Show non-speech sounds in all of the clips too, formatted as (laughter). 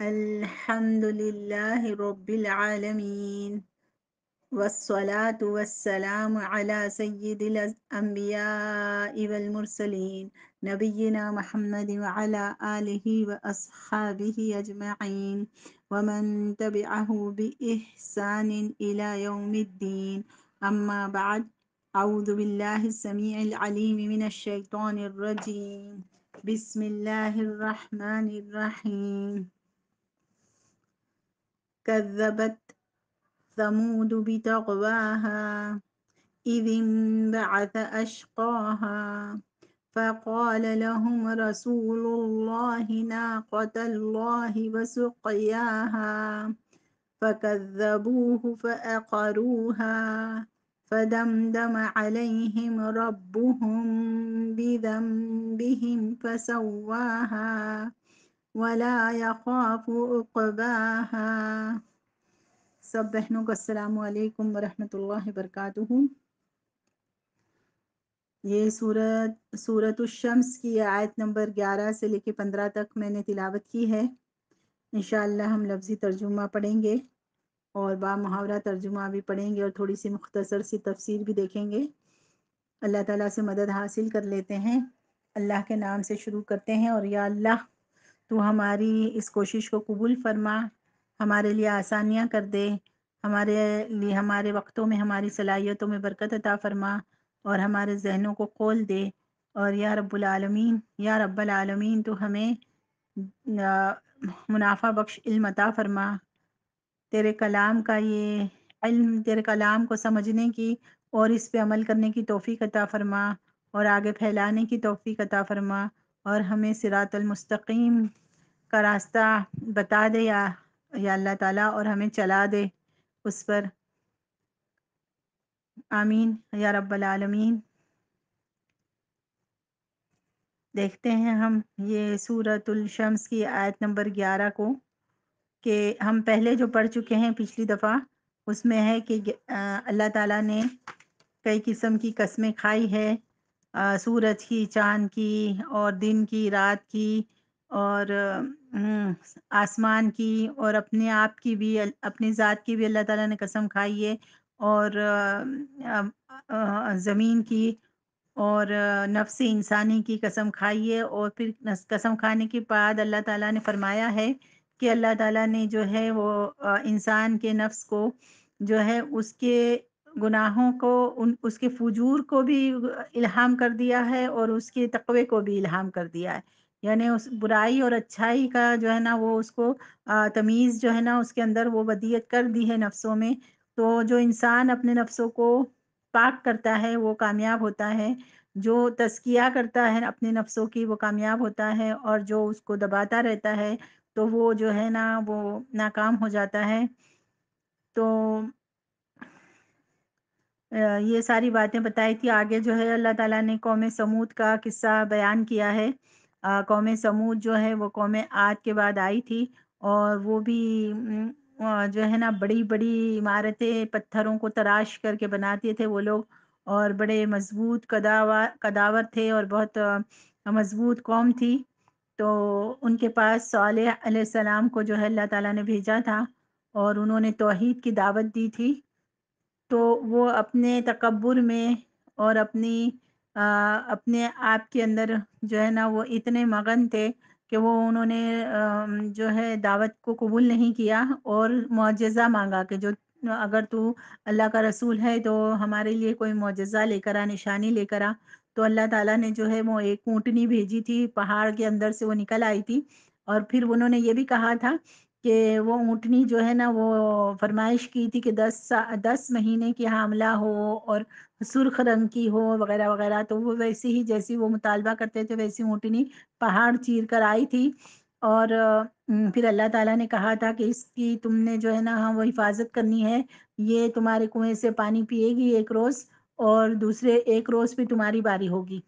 الحمد لله رب العالمين والصلاة والسلام على سيد الأنبياء والمرسلين نبينا محمد وعلى آله وأصحابه أجمعين ومن تبعه بإحسان إلى يوم الدين أما بعد أعوذ بالله السميع العليم من الشيطان الرجيم بسم الله الرحمن الرحيم كذبت ثمود بتقواها إذ انبعث أشقاها فقال لهم رسول الله ناقة الله وسقياها فكذبوه فأقروها فدمدم عليهم ربهم بذنبهم فسواها सब बहनों को अस्सलाम वालेकुम वरहमतुल्लाहि वबरकातुहू ये सूरत सूरत शम्स की आयत नंबर ग्यारह से लेके पंद्रह तक मैंने तिलावत की है इन हम लफ्ज़ी तर्जुमा पढ़ेंगे और बा मुहावरा तर्जुमा भी पढ़ेंगे और थोड़ी सी मुख्तसर सी तफसीर भी देखेंगे अल्लाह ताला से मदद हासिल कर लेते हैं अल्लाह के नाम से शुरू करते हैं और या अल्लाह तो हमारी इस कोशिश को कबूल फरमा हमारे लिए आसानियाँ कर दे हमारे लिए हमारे वक्तों में हमारी सलाहियतों में बरकत अता फरमा और हमारे जहनों को खोल दे और या रब्बालमीन या रब्बुलमीन तो हमें मुनाफा बख्श इल्म अता फरमा तेरे कलाम का ये इल्म तेरे कलाम को समझने की और इस पे अमल करने की तोफ़ी अता फरमा और आगे फैलाने की तोफ़ी अता फरमा और हमें सिरातलमस्तकीम का रास्ता बता दे या या अल्लाह ताला और हमें चला दे उस पर आमीन या रब्बल आलमीन देखते हैं हम ये सूरतुल शम्स की आयत नंबर ग्यारह को कि हम पहले जो पढ़ चुके हैं पिछली दफ़ा उसमें है कि अल्लाह ताला ने कई किस्म की कस्में खाई है सूरज की चांद की और दिन की रात की और हम्म, आसमान की और अपने आप की भी अपनी ज़ात की भी अल्लाह ताला ने कसम खाई है और ज़मीन की और नफ्स इंसानी की कसम खाई है और फिर कसम खाने के बाद अल्लाह ताला ने फरमाया है कि अल्लाह ताला ने जो है वो इंसान के नफ्स को जो है उसके गुनाहों को उन उसके फजूर को भी इल्हाम कर दिया है और उसके तकवे को भी इल्हाम कर दिया है यानी उस बुराई और अच्छाई का जो है ना वो उसको तमीज़ जो है ना उसके अंदर वो वदियत कर दी है नफ्सों में तो जो इंसान अपने नफ्सों को पाक करता है वो कामयाब होता है जो तस्किया करता है अपने नफ्सों की वो कामयाब होता है और जो उसको दबाता रहता है तो वो जो है ना वो नाकाम हो जाता है तो ये सारी बातें बताई थी आगे जो है अल्लाह ताला ने कौम समूद का किस्सा बयान किया है कौम समूद जो है वो कौम आद के बाद आई थी और वो भी जो है ना बड़ी बड़ी इमारतें पत्थरों को तराश करके बनाते थे वो लोग और बड़े मजबूत कदावा कदावर थे और बहुत मजबूत कौम थी तो उनके पास साल को जो है अल्लाह ताला ने भेजा था और उन्होंने तोहहीद की दावत दी थी तो वो अपने तकबर में और अपनी आ, अपने आप के अंदर जो है ना वो इतने मगन थे कि वो उन्होंने जो है दावत को कबूल नहीं किया और मुआजा मांगा कि जो अगर तू अल्लाह का रसूल है तो हमारे लिए कोई मुआजा लेकर आ निशानी लेकर आ तो अल्लाह ताला ने जो है वो एक ऊँटनी भेजी थी पहाड़ के अंदर से वो निकल आई थी और फिर उन्होंने ये भी कहा था कि वो ऊँटनी जो है ना वो फरमाइश की थी कि दस दस महीने की हामला हो और सुर्ख रंग की हो वगैरह वगैरह तो वो वैसी ही जैसी वो मुतालबा करते थे वैसी ऊँटनी पहाड़ चीर कर आई थी और फिर अल्लाह ताला ने कहा था कि इसकी तुमने जो है ना हाँ वो हिफाजत करनी है ये तुम्हारे कुएं से पानी पिएगी एक रोज़ और दूसरे एक रोज़ भी तुम्हारी बारी होगी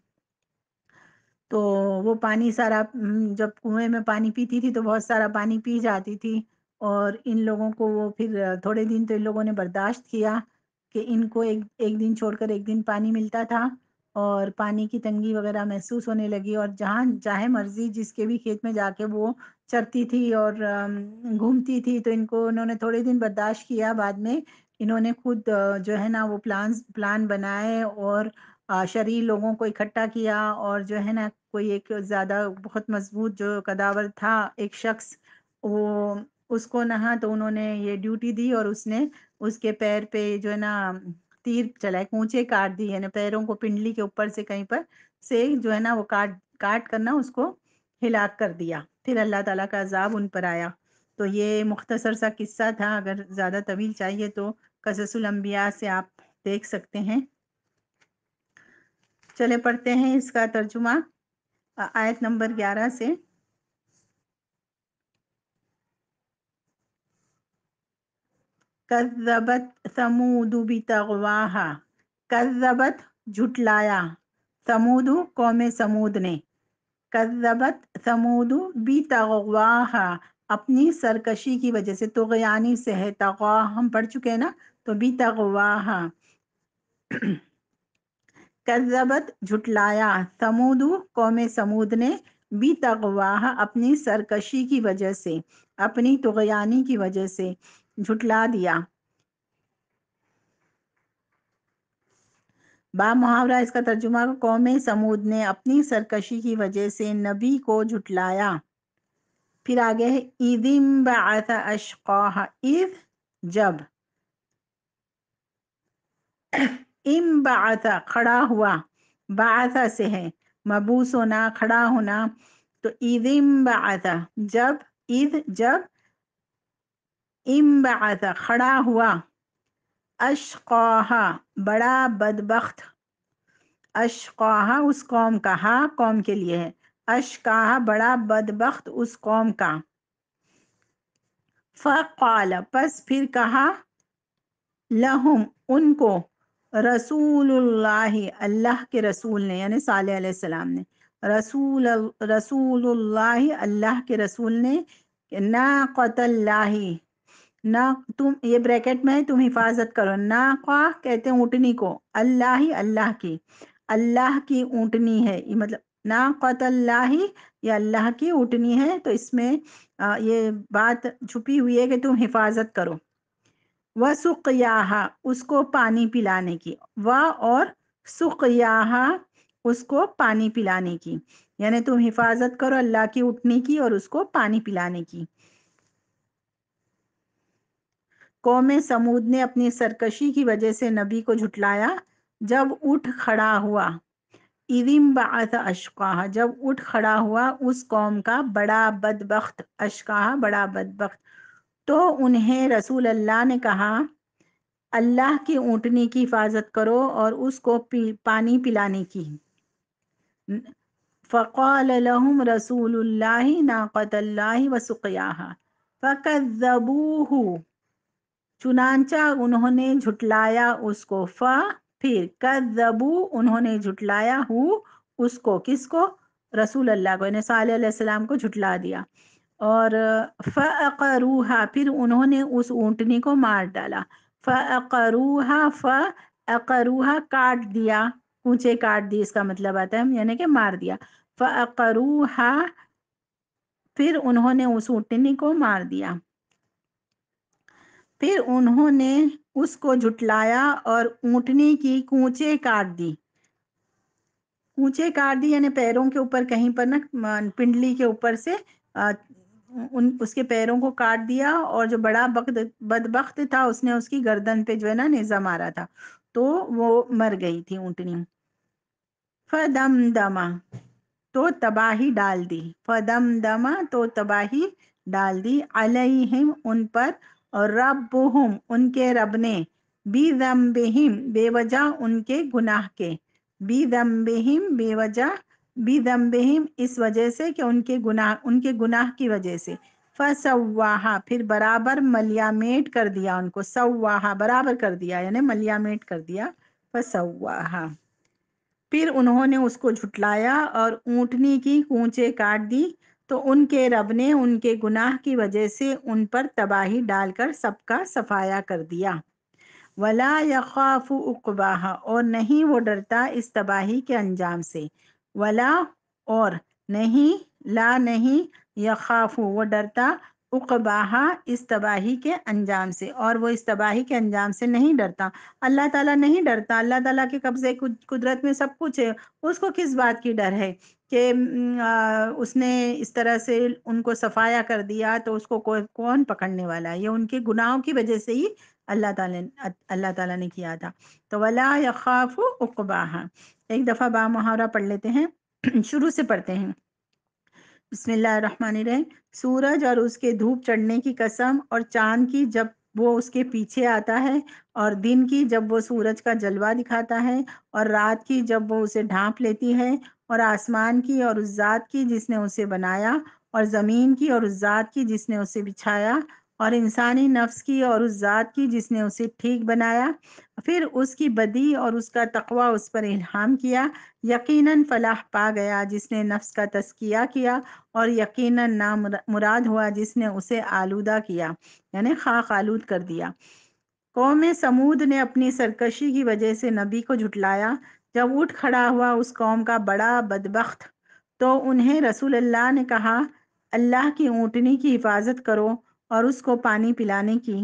तो वो पानी सारा हम्म, जब कुएं में पानी पीती थी तो बहुत सारा पानी पी जाती थी और इन लोगों को वो फिर थोड़े दिन तो इन लोगों ने बर्दाश्त किया कि इनको एक एक दिन छोड़कर एक दिन पानी मिलता था और पानी की तंगी वगैरह महसूस होने लगी और जहाँ चाहे मर्जी जिसके भी खेत में जाके वो चरती थी और घूमती थी तो इनको उन्होंने थोड़े दिन बर्दाश्त किया बाद में इन्होंने खुद जो है ना वो प्लान प्लान बनाए और शरीर लोगों को इकट्ठा किया और जो है ना कोई एक ज़्यादा बहुत मजबूत जो कदावर था एक शख्स वो उसको नहा तो उन्होंने ये ड्यूटी दी और उसने उसके पैर पे जो है ना तीर चलाए कूचे काट दिए ना पैरों को पिंडली के ऊपर से कहीं पर से जो है ना वो काट काट करना उसको हिलाक कर दिया फिर अल्लाह ताला का अजाब उन पर आया तो ये मुख्तसर सा किस्सा था अगर ज़्यादा तवील चाहिए तो कससुल अम्बिया से आप देख सकते हैं चले पढ़ते हैं इसका तर्जुमा आयत नंबर 11 से कज़बत समूद बितगवाहा कज़बत झुटलाया समूद कौम समूद ने कज़बत समूद बितगवाहा अपनी सरकशी की वजह से गयानी से है तगवा हम पढ़ चुके हैं ना तो बितगवाहा कज़बत झुटलाया समूद कौम समूद ने भी तगवाह अपनी सरकशी की वजह से अपनी तुगयानी की वजह से झुटला दिया बा मुहावरा इसका तर्जुमा कौम समूद ने अपनी सरकशी की वजह से नबी को झुटलाया फिर आगे है ईदिम अशकाह ईद जब इम बाता खड़ा हुआ बाता से है मबूस होना खड़ा होना तो ईद इम बाता जब ईद जब इम बाता खड़ा हुआ अशकोहा बड़ा बदबخت अशकोहा उस कौम का हा कौम के लिए है अशकाहा बड़ा बदबخت उस कौम का फ़ाल बस फिर कहा लहुम उनको रसूल अल्लाह के रसूल ने यानी साल सलाम ने रसूल रसूल अल्लाह के रसूल ने ना कतल्लाही ना तुम ये ब्रैकेट में तुम हिफाजत करो ना ख्वाह कहते हैं ऊँटनी को अल्लाह अल्लाह की अल्लाह की ऊँटनी है ये मतलब ना कतल्लाही ये अल्लाह की ऊँटनी है तो इसमें ये बात छुपी हुई है कि तुम हिफाजत करो व सुखयाहा उसको पानी पिलाने की व और सुकयाहा उसको पानी पिलाने की यानी तुम हिफाजत करो अल्लाह की उठने की और उसको पानी पिलाने की कौम समूद ने अपनी सरकशी की वजह से नबी को झुटलाया जब उठ खड़ा हुआ इदिम बात अशकाह जब उठ खड़ा हुआ उस कौम का बड़ा बदबخت अशकाह बड़ा बदबخت तो उन्हें रसूल अल्लाह ने कहा अल्लाह की ऊँटनी की हिफाजत करो और उसको पी, पानी पिलाने की फ़क़ाल लहम रसूल नाक़तल्ला वसुक़याहा फ़कज़बूहू चुनाचा उन्होंने झुटलाया उसको फ़ा फिर कज़बू उन्होंने झुटलाया हु उसको किसको रसूल अल्लाह को यानी सल्लल्लाहु अलैहि वसल्लम को झुटला दिया और फ़रूहा फिर उन्होंने उस ऊँटनी को मार डाला फ़रूहा फ़रूहा काट दिया कूचे काट दी इसका मतलब आता है यानी कि मार दिया फ़रूहा फिर उन्होंने उस ऊँटनी को मार दिया फिर उन्होंने उसको झुटलाया और ऊँटनी की कूचे काट दी कूचे काट दी यानी पैरों के ऊपर कहीं पर ना पिंडली के ऊपर से उन उसके पैरों को काट दिया और जो बड़ा बख्त बदबख्त था उसने उसकी गर्दन पे जो है ना निजा मारा था तो वो मर गई थी ऊँटनी फदम दमा तो तबाही डाल दी फदम दमा तो तबाही डाल दी अलहिम उन पर और रब उनके रब ने बी बेहिम बेवजह उनके गुनाह के बेहिम बेवजह बेदम्बहिम इस वजह से कि उनके गुनाह उनके गुनाह की वजह से फसवाहा फिर बराबर मलियामेट कर दिया उनको सवाहा बराबर कर दिया यानी मलियामेट कर दिया फसवाहा फिर उन्होंने उसको झुटलाया और ऊँटनी की कूचे काट दी तो उनके रब ने उनके गुनाह की वजह से उन पर तबाही डालकर सबका सफाया कर दिया वला या खाफ उकबाहा और नहीं वो डरता इस तबाही के अंजाम से वला और नहीं ला नहीं यखाफू वो डरता उकबाहा इस तबाही के अंजाम से और वो इस तबाही के अंजाम से नहीं डरता अल्लाह ताला नहीं डरता अल्लाह ताला के कब्ज़े कुदरत में सब कुछ है उसको किस बात की डर है कि उसने इस तरह से उनको सफाया कर दिया तो उसको कौन पकड़ने वाला है ये उनके गुनाहों की वजह से ही अल्लाह ताला ने किया था तो वला यखाफ एक दफ़ा बा मुहावरा पढ़ लेते हैं शुरू से पढ़ते हैं बिस्मिल्लाह सूरज और उसके धूप चढ़ने की कसम और चांद की जब वो उसके पीछे आता है और दिन की जब वो सूरज का जलवा दिखाता है और रात की जब वो उसे ढांप लेती है और आसमान की और उस जात की जिसने उसे बनाया और ज़मीन की और उस जात की जिसने उसे बिछाया और इंसानी नफ्स की और उस ज़ात की जिसने उसे ठीक बनाया फिर उसकी बदी और उसका तकवा उस पर इल्हाम किया यकीनन फलाह पा गया जिसने नफ्स का तस्किया किया और यकीनन नाम मुराद हुआ जिसने उसे आलूदा किया यानी खाक आलूद कर दिया कौम समूद ने अपनी सरकशी की वजह से नबी को झुटलाया जब उठ खड़ा हुआ उस कौम का बड़ा बदबخت तो उन्हें रसूल अल्लाह ने कहा अल्लाह की ऊँटनी की हिफाजत करो और उसको पानी पिलाने की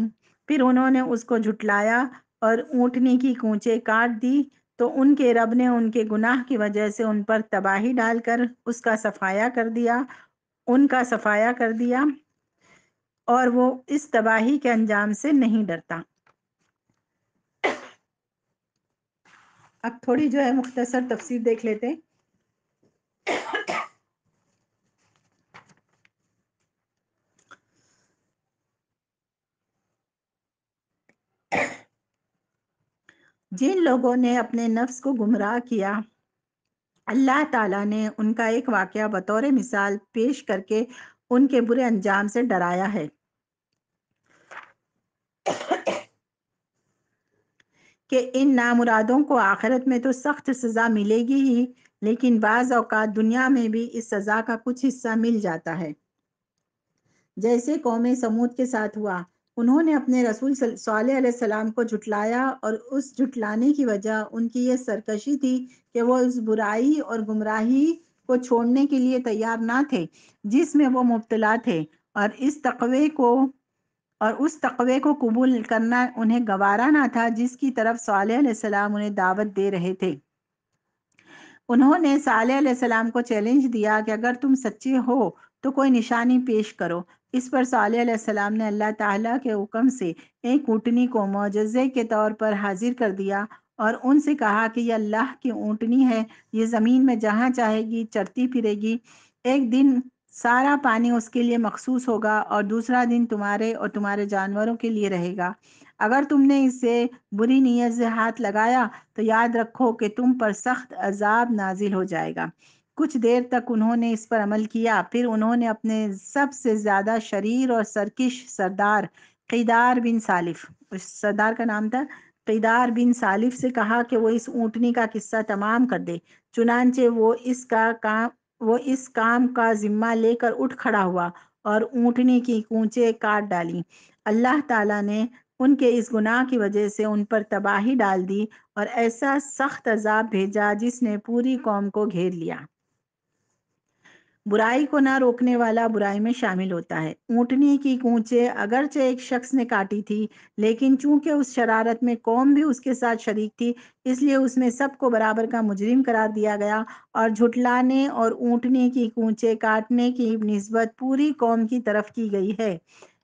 फिर उन्होंने उसको झुटलाया और ऊँटने की कूचे काट दी तो उनके रब ने उनके गुनाह की वजह से उन पर तबाही डालकर उसका सफाया कर दिया उनका सफाया कर दिया और वो इस तबाही के अंजाम से नहीं डरता अब थोड़ी जो है मुख्तसर तफसीर देख लेते जिन लोगों ने अपने नफ्स को गुमराह किया अल्लाह ताला ने उनका एक वाक्य बतौर मिसाल पेश करके उनके बुरे अंजाम से डराया है (coughs) कि इन नामुरादों को आखिरत में तो सख्त सज़ा मिलेगी ही लेकिन बाज़ अवकात दुनिया में भी इस सज़ा का कुछ हिस्सा मिल जाता है जैसे कौम समूद के साथ हुआ उन्होंने अपने रसूल सलाम को झुटलाया और उस झुटलाने की वजह उनकी ये सरकशी थी कि वो उस बुराई और गुमराही को छोड़ने के लिए तैयार ना थे जिसमें वो मुबतला थे और इस तकवे को और उस तकवे को कबूल करना उन्हें गवारा ना था जिसकी तरफ सलाम उन्हें दावत दे रहे थे उन्होंने सलाम को चैलेंज दिया कि अगर तुम सच्चे हो तो कोई निशानी पेश करो इस पर सलाम ने अल्लाह ताला के हुक्म से एक ऊँटनी को मुजज़े के तौर पर हाजिर कर दिया और उनसे कहा कि यह अल्लाह की ऊँटनी है ये ज़मीन में जहाँ चाहेगी चरती फिरेगी एक दिन सारा पानी उसके लिए मखसूस होगा और दूसरा दिन तुम्हारे और तुम्हारे जानवरों के लिए रहेगा अगर तुमने इसे बुरी नीयत से हाथ लगाया तो याद रखो कि तुम पर सख्त अजाब नाजिल हो जाएगा कुछ देर तक उन्होंने इस पर अमल किया फिर उन्होंने अपने सबसे ज़्यादा शरीर और सरकश सरदार कैदार बिन सालिफ उस सरदार का नाम था कैदार बिन सालिफ से कहा कि वो इस ऊँटनी का किस्सा तमाम कर दे चुनानचे वो इसका काम वो इस काम का जिम्मा लेकर उठ खड़ा हुआ और ऊँटनी की कूचे काट डाली अल्लाह ताला ने उनके इस गुनाह की वजह से उन पर तबाही डाल दी और ऐसा सख्त अजाब भेजा जिसने पूरी कौम को घेर लिया बुराई को ना रोकने वाला बुराई में शामिल होता है ऊँटनी की कूचे अगरचे एक शख्स ने काटी थी लेकिन चूंकि उस शरारत में कौम भी उसके साथ शरीक थी इसलिए उसमें सबको बराबर का मुजरिम करार दिया गया और झुटलाने और ऊँटनी की कूचे काटने की नस्बत पूरी कौम की तरफ की गई है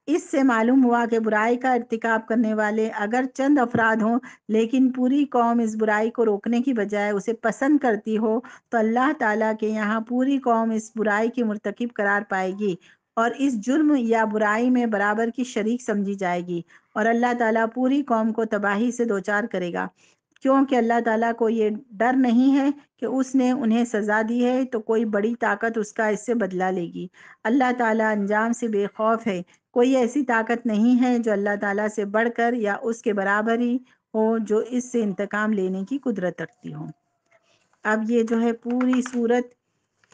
इससे मालूम हुआ कि बुराई का इरतकब करने वाले अगर चंद अफराद हों लेकिन पूरी कौम इस बुराई को रोकने की बजाय उसे पसंद करती हो तो अल्लाह ताला के यहाँ पूरी कौम इस बुराई की मरतकब करार पाएगी और इस जुर्म या बुराई में बराबर की शरीक समझी जाएगी और अल्लाह ताला पूरी कौम को तबाही से दो चार करेगा क्योंकि अल्लाह ताला को ये डर नहीं है कि उसने उन्हें सज़ा दी है तो कोई बड़ी ताकत उसका इससे बदला लेगी अल्लाह ताला अंजाम से बेखौफ है कोई ऐसी ताकत नहीं है जो अल्लाह ताला से बढ़कर या उसके बराबर ही हो जो इससे इंतकाम लेने की कुदरत रखती हो अब ये जो है पूरी सूरत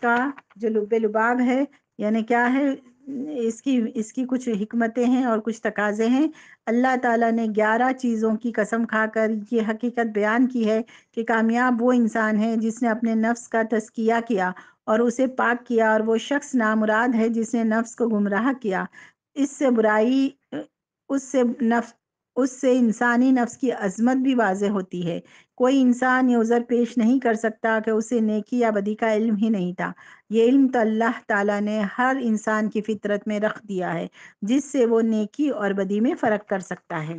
का जो लुबे लुबाब है यानी क्या है इसकी इसकी कुछ हमतें हैं और कुछ तकाजे हैं अल्लाह ताला ने ग्यारह चीज़ों की कसम खाकर ये हकीकत बयान की है कि कामयाब वो इंसान है जिसने अपने नफ्स का तस्किया किया और उसे पाक किया और वो शख्स नामुराद है जिसने नफ्स को गुमराह किया इससे बुराई उससे नफ्स उससे इंसानी नफ्स की अजमत भी वाज होती है कोई इंसान ये उज़र पेश नहीं कर सकता कि उसे नेकी या बदी का इल्म ही नहीं था ये इल्म तो अल्लाह ताला ने हर इंसान की फितरत में रख दिया है जिससे वो नेकी और बदी में फ़र्क कर सकता है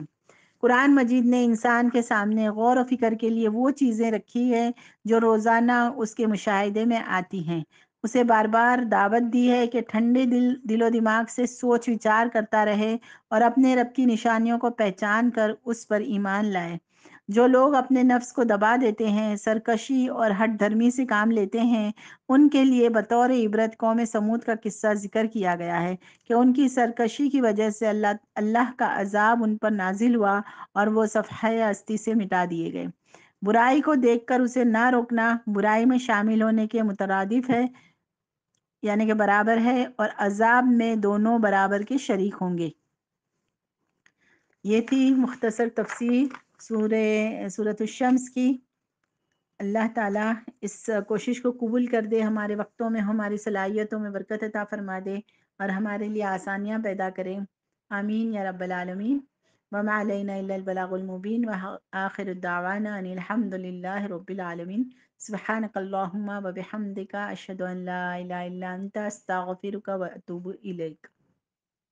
कुरान मजीद ने इंसान के सामने गौर व फिक्र के लिए वो चीज़ें रखी हैं जो रोज़ाना उसके मुशाहदे में आती हैं उसे बार बार दावत दी है कि ठंडे दिल दिलो दिमाग से सोच विचार करता रहे और अपने रब की निशानियों को पहचान कर उस पर ईमान लाए जो लोग अपने नफ्स को दबा देते हैं सरकशी और हट धर्मी से काम लेते हैं उनके लिए बतौर इबरत कौम समूद का किस्सा जिक्र किया गया है कि उनकी सरकशी की वजह से अल्लाह अल्लाह का अजाब उन पर नाजिल हुआ और वो सफ़ाय अस्थी से मिटा दिए गए बुराई को देखकर उसे ना रोकना बुराई में शामिल होने के मुतरद है यानी कि बराबर है और अजाब में दोनों बराबर के शरीक होंगे ये थी मुख्तसर तफसीर सूर सूरत शम्स की अल्लाह ताला इस कोशिश को कबूल कर दे हमारे वक्तों में हमारी सलाहियतों में बरकत अता फरमा दे और हमारे लिए आसानियाँ पैदा करें आमीन या रब्बल आलमीन وما علينا إلا البلاغ المبين وآخر الدعوانا أن الحمد لله رب العالمين سبحانك اللهم وبحمدك أشهد أن لا إله إلا أنت أستغفرك وأتوب إليك